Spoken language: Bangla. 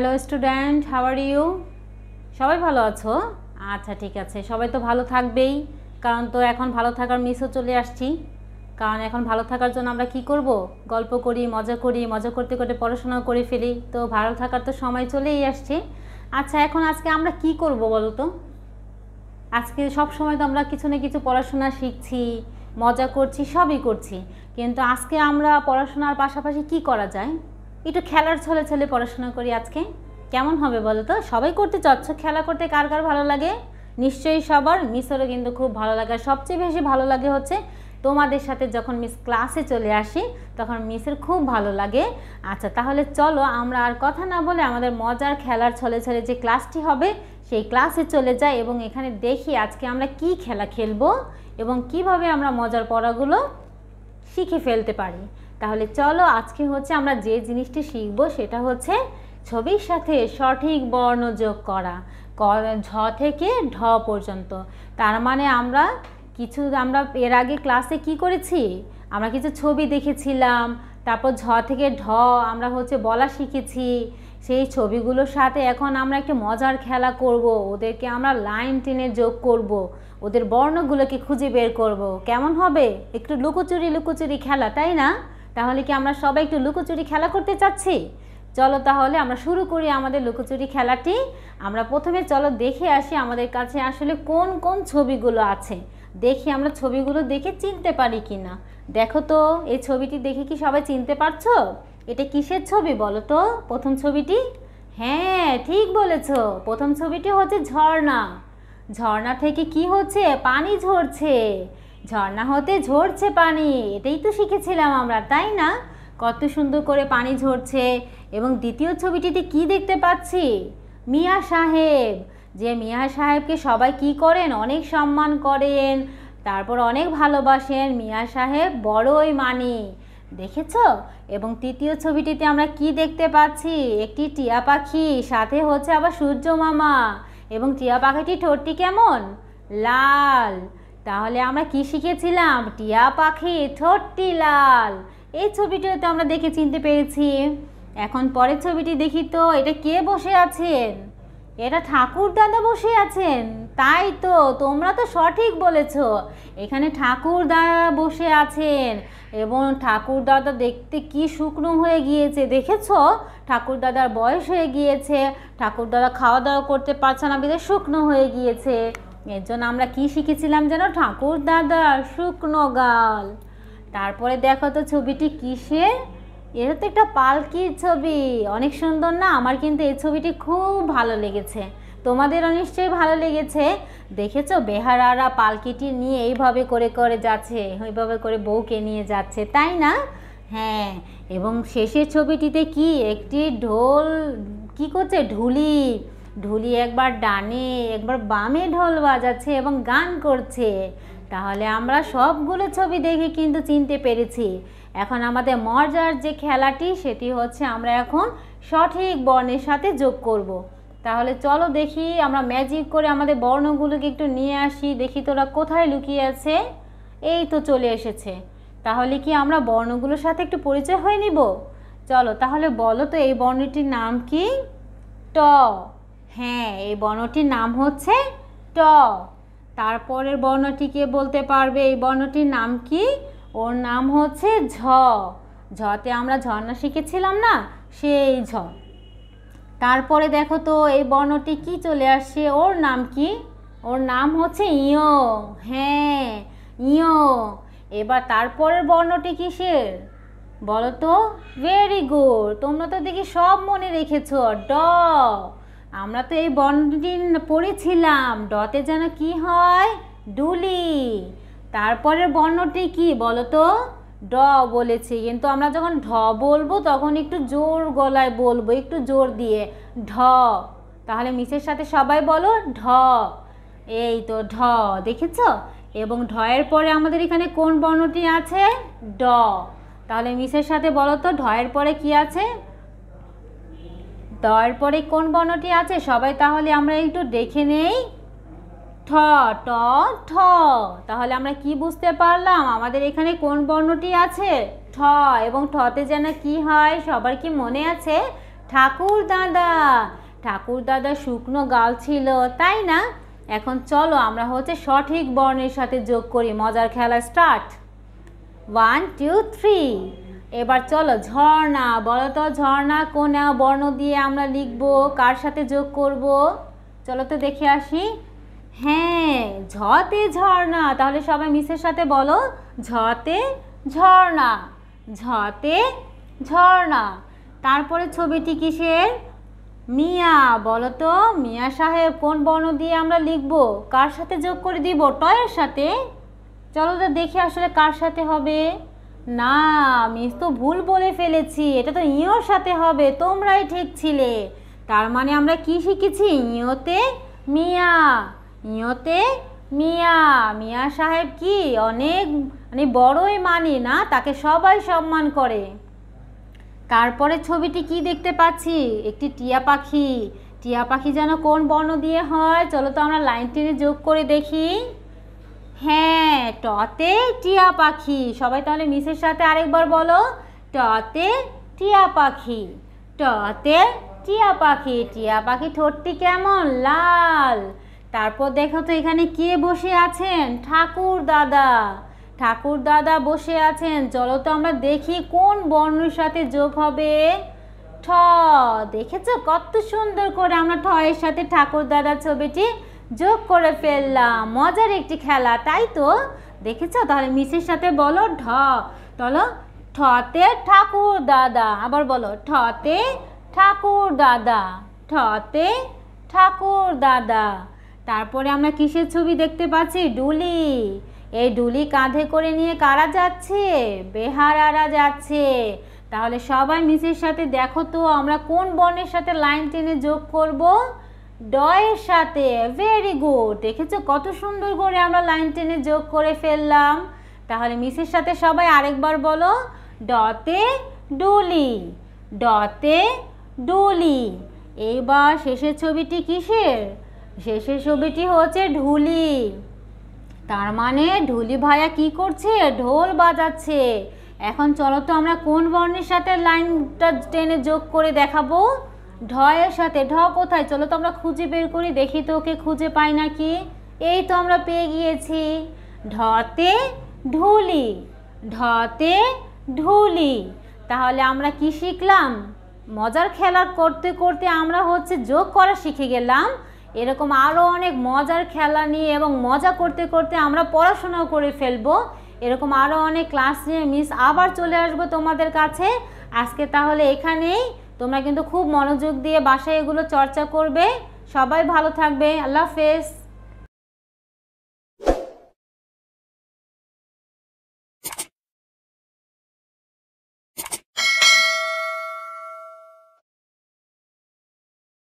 হ্যালো স্টুডেন্ট হাওয়ার ইউ সবাই ভালো আছো আচ্ছা ঠিক আছে সবাই তো ভালো থাকবেই কারণ তো এখন ভালো থাকার মিসও চলে আসছি কারণ এখন ভালো থাকার জন্য আমরা কি করব গল্প করি মজা করি মজা করতে করতে পড়াশোনাও করে ফেলি তো ভালো থাকার তো সময় চলেই আসছে আচ্ছা এখন আজকে আমরা কি করব বলো তো আজকে সব সময় তো আমরা কিছু না কিছু পড়াশোনা শিখছি মজা করছি সবই করছি কিন্তু আজকে আমরা পড়াশোনার পাশাপাশি কি করা যায় একটু খেলার ছলে ছলে পড়াশোনা করি আজকে কেমন হবে বলো তো সবাই করতে চাচ্ছ খেলা করতে কার কার ভালো লাগে নিশ্চয়ই সবার মিসরও কিন্তু খুব ভালো লাগে সবচেয়ে বেশি ভালো লাগে হচ্ছে তোমাদের সাথে যখন মিস ক্লাসে চলে আসি তখন মিসের খুব ভালো লাগে আচ্ছা তাহলে চলো আমরা আর কথা না বলে আমাদের মজার খেলার ছলে ছলে যে ক্লাসটি হবে সেই ক্লাসে চলে যাই এবং এখানে দেখি আজকে আমরা কি খেলা খেলবো এবং কিভাবে আমরা মজার পড়াগুলো শিখে ফেলতে পারি তাহলে চলো আজকে হচ্ছে আমরা যে জিনিসটি শিখবো সেটা হচ্ছে ছবির সাথে সঠিক বর্ণ যোগ করা ঝ থেকে ঢ পর্যন্ত তার মানে আমরা কিছু আমরা এর আগে ক্লাসে কি করেছি আমরা কিছু ছবি দেখেছিলাম তারপর ঝ থেকে ঢ আমরা হচ্ছে বলা শিখেছি সেই ছবিগুলোর সাথে এখন আমরা একটা মজার খেলা করব ওদেরকে আমরা লাইন টেনে যোগ করব। ওদের বর্ণগুলোকে খুঁজে বের করব। কেমন হবে একটু লুকোচুরি লুকোচুরি খেলা তাই না তাহলে কি আমরা সবাই একটু লুকোচুরি খেলা করতে চাচ্ছি চলো তাহলে আমরা শুরু করি আমাদের লুকোচুরি খেলাটি আমরা প্রথমে চলো দেখে আসি আমাদের কাছে আসলে কোন কোন ছবিগুলো আছে দেখি আমরা ছবিগুলো দেখে চিনতে পারি কি না দেখো তো এই ছবিটি দেখে কি সবাই চিনতে পারছো এটা কিসের ছবি বলো তো প্রথম ছবিটি হ্যাঁ ঠিক বলেছ প্রথম ছবিটি হচ্ছে ঝর্ণা ঝর্ণা থেকে কি হচ্ছে পানি ঝরছে ঝর্ণা হতে ঝরছে পানি এটাই তো শিখেছিলাম আমরা তাই না কত সুন্দর করে পানি ঝরছে এবং দ্বিতীয় ছবিটিতে কি দেখতে পাচ্ছি মিয়া সাহেব যে মিয়া সাহেবকে সবাই কি করেন অনেক সম্মান করেন তারপর অনেক ভালোবাসেন মিয়া সাহেব বড়ই মানি দেখেছ এবং তৃতীয় ছবিটিতে আমরা কি দেখতে পাচ্ছি একটি টিয়া পাখি সাথে হচ্ছে আবার সূর্য মামা এবং টিয়া পাখিটি ঠোঁটটি কেমন লাল তাহলে আমরা কি শিখেছিলাম টিয়া পাখি ঠোঁটটি লাল এই ছবিটা তো আমরা দেখে চিনতে পেরেছি এখন পরের ছবিটি দেখি তো এটা কে বসে আছেন এটা ঠাকুর দাদা বসে আছেন তাই তো তোমরা তো সঠিক বলেছ এখানে ঠাকুর দাদা বসে আছেন এবং ঠাকুর দাদা দেখতে কি শুকনো হয়ে গিয়েছে দেখেছ ঠাকুর দাদার বয়স হয়ে গিয়েছে ঠাকুর দাদা খাওয়া দাওয়া করতে পারছে না বিধে শুকনো হয়ে গিয়েছে এর জন্য আমরা কি শিখেছিলাম যেন ঠাকুর দাদা শুকনো গাল তারপরে দেখো তো ছবিটি কিসের এটা তো একটা পালকির ছবি অনেক সুন্দর না আমার কিন্তু এই ছবিটি খুব ভালো লেগেছে তোমাদের নিশ্চয়ই ভালো লেগেছে দেখেছো বেহারারা পালকিটি নিয়ে এইভাবে করে করে যাচ্ছে ওইভাবে করে বউকে নিয়ে যাচ্ছে তাই না হ্যাঁ এবং শেষের ছবিটিতে কি একটি ঢোল কি করছে ঢুলি ঢুলি একবার ডানে একবার বামে ঢোল বাজাচ্ছে এবং গান করছে তাহলে আমরা সবগুলো ছবি দেখে কিন্তু চিনতে পেরেছি এখন আমাদের মজার যে খেলাটি সেটি হচ্ছে আমরা এখন সঠিক বর্ণের সাথে যোগ করব। তাহলে চলো দেখি আমরা ম্যাজিক করে আমাদের বর্ণগুলোকে একটু নিয়ে আসি দেখি তোরা কোথায় লুকিয়ে আছে এই তো চলে এসেছে তাহলে কি আমরা বর্ণগুলোর সাথে একটু পরিচয় হয়ে নিব চলো তাহলে বলো তো এই বর্ণটির নাম কি ট হ্যাঁ এই বর্ণটির নাম হচ্ছে ট তারপরের বর্ণটি কে বলতে পারবে এই বর্ণটির নাম কি ওর নাম হচ্ছে ঝ ঝতে আমরা ঝর্ণা শিখেছিলাম না সেই ঝ তারপরে দেখো তো এই বর্ণটি কি চলে আসছে ওর নাম কি ওর নাম হচ্ছে ইয় হ্যাঁ ইয় এবার তারপরের বর্ণটি কিসের বলো তো ভেরি গুড তোমরা তো দেখি সব মনে রেখেছ ড আমরা তো এই বনদিন পড়েছিলাম ডতে যেন কি হয় ডুলি তারপরের বর্ণটি কি বলো তো ড বলেছি কিন্তু আমরা যখন ঢ বলবো তখন একটু জোর গলায় বলবো একটু জোর দিয়ে ঢ তাহলে মিসের সাথে সবাই বলো ঢ এই তো ঢ দেখেছ এবং ঢয়ের পরে আমাদের এখানে কোন বর্ণটি আছে ড তাহলে মিসের সাথে বলো তো ঢয়ের পরে কি আছে দয়ের পরে কোন বর্ণটি আছে সবাই তাহলে আমরা একটু দেখে নেই ঠ ট ঠ তাহলে আমরা কি বুঝতে পারলাম আমাদের এখানে কোন বর্ণটি আছে ঠ এবং ঠতে যেন কি হয় সবার কি মনে আছে ঠাকুর দাদা ঠাকুর দাদা শুকনো গাল ছিল তাই না এখন চলো আমরা হচ্ছে সঠিক বর্ণের সাথে যোগ করি মজার খেলা স্টার্ট ওয়ান টু থ্রি এবার চলো ঝর্ণা বলো তো ঝর্ণা কোন বর্ণ দিয়ে আমরা লিখব কার সাথে যোগ করব চলো তো দেখে আসি হ্যাঁ ঝতে ঝর্ণা তাহলে সবাই মিসের সাথে বলো ঝতে ঝর্ণা ঝতে ঝর্ণা তারপরে ছবিটি কিসের মিয়া বলো তো মিয়া সাহেব কোন বর্ণ দিয়ে আমরা লিখব কার সাথে যোগ করে দিব টয়ের সাথে চলো তো দেখি আসলে কার সাথে হবে না মিস তো ভুল বলে ফেলেছি এটা তো ইয়োর সাথে হবে তোমরাই ঠিক ছিলে তার মানে আমরা কি শিখেছি ইয়োতে মিয়া ইয়োতে মিয়া মিয়া সাহেব কি অনেক মানে বড়ই মানি না তাকে সবাই সম্মান করে তারপরে ছবিটি কি দেখতে পাচ্ছি একটি টিয়া পাখি টিয়া পাখি যেন কোন বর্ণ দিয়ে হয় চলো তো আমরা লাইন টেনে যোগ করে দেখি হ্যাঁ টতে টিয়া পাখি সবাই তাহলে মিসের সাথে আরেকবার বলো টতে টিয়া পাখি টতে টিয়া পাখি টিয়া পাখি ঠোঁটটি কেমন লাল তারপর দেখো তো এখানে কে বসে আছেন ঠাকুর দাদা ঠাকুর দাদা বসে আছেন চলো তো আমরা দেখি কোন বর্ণের সাথে যোগ হবে ঠ দেখেছো কত সুন্দর করে আমরা ঠ এর সাথে ঠাকুর দাদার ছবিটি যোগ করে ফেললাম মজার একটি খেলা তাই তো দেখেছো তাহলে মিসের সাথে বলো ঢ বলো ঠতে ঠাকুর দাদা আবার বলো ঠতে ঠাকুর দাদা ঠতে ঠাকুর দাদা তারপরে আমরা কিসের ছবি দেখতে পাচ্ছি ডুলি এই ডুলি কাঁধে করে নিয়ে কারা যাচ্ছে বেহারারা যাচ্ছে তাহলে সবাই মিসের সাথে দেখো তো আমরা কোন বর্ণের সাথে লাইন টেনে যোগ করবো ডয়ের সাথে ভেরি গুড দেখেছো কত সুন্দর করে আমরা লাইন টেনে যোগ করে ফেললাম তাহলে মিসের সাথে সবাই আরেকবার বলো ডতে ডুলি ডতে ডুলি এইবার শেষের ছবিটি কিসের শেষের ছবিটি হচ্ছে ঢুলি তার মানে ঢুলি ভাইয়া কি করছে ঢোল বাজাচ্ছে এখন চলো তো আমরা কোন বর্ণের সাথে লাইনটা টেনে যোগ করে দেখাবো ঢয়ের সাথে ঢ কোথায় চলো তো আমরা খুঁজে বের করি দেখি তো ওকে খুঁজে পাই না কি এই তো আমরা পেয়ে গিয়েছি ঢতে ঢুলি ঢতে ঢুলি তাহলে আমরা কি শিখলাম মজার খেলা করতে করতে আমরা হচ্ছে যোগ করা শিখে গেলাম এরকম আরও অনেক মজার খেলা নিয়ে এবং মজা করতে করতে আমরা পড়াশোনাও করে ফেলবো এরকম আরও অনেক ক্লাস নিয়ে মিস আবার চলে আসবো তোমাদের কাছে আজকে তাহলে এখানেই তোমরা কিন্তু খুব মনোযোগ দিয়ে বাসায় এগুলো চর্চা করবে সবাই ভালো থাকবে আল্লাহ হাফেজ